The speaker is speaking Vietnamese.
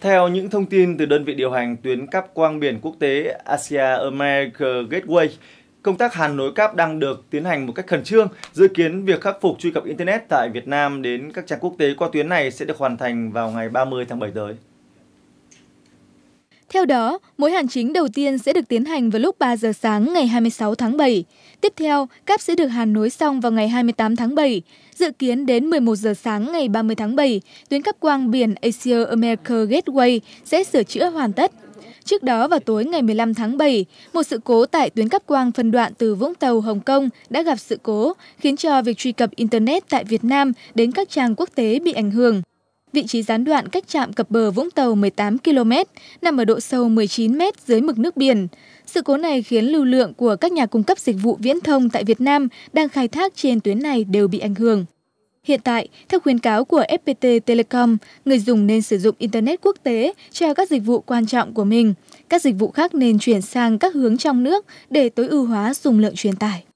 Theo những thông tin từ đơn vị điều hành tuyến cáp quang biển quốc tế Asia America Gateway, công tác hàn nối cáp đang được tiến hành một cách khẩn trương. Dự kiến việc khắc phục truy cập Internet tại Việt Nam đến các trang quốc tế qua tuyến này sẽ được hoàn thành vào ngày 30 tháng 7 tới. Theo đó, mỗi hành chính đầu tiên sẽ được tiến hành vào lúc 3 giờ sáng ngày 26 tháng 7. Tiếp theo, cáp sẽ được hàn nối xong vào ngày 28 tháng 7. Dự kiến đến 11 giờ sáng ngày 30 tháng 7, tuyến cáp quang biển Asia America Gateway sẽ sửa chữa hoàn tất. Trước đó vào tối ngày 15 tháng 7, một sự cố tại tuyến cáp quang phân đoạn từ Vũng Tàu, Hồng Kông đã gặp sự cố, khiến cho việc truy cập Internet tại Việt Nam đến các trang quốc tế bị ảnh hưởng. Vị trí gián đoạn cách trạm cập bờ Vũng Tàu 18 km, nằm ở độ sâu 19 m dưới mực nước biển. Sự cố này khiến lưu lượng của các nhà cung cấp dịch vụ viễn thông tại Việt Nam đang khai thác trên tuyến này đều bị ảnh hưởng. Hiện tại, theo khuyến cáo của FPT Telecom, người dùng nên sử dụng Internet quốc tế cho các dịch vụ quan trọng của mình. Các dịch vụ khác nên chuyển sang các hướng trong nước để tối ưu hóa dung lượng truyền tải.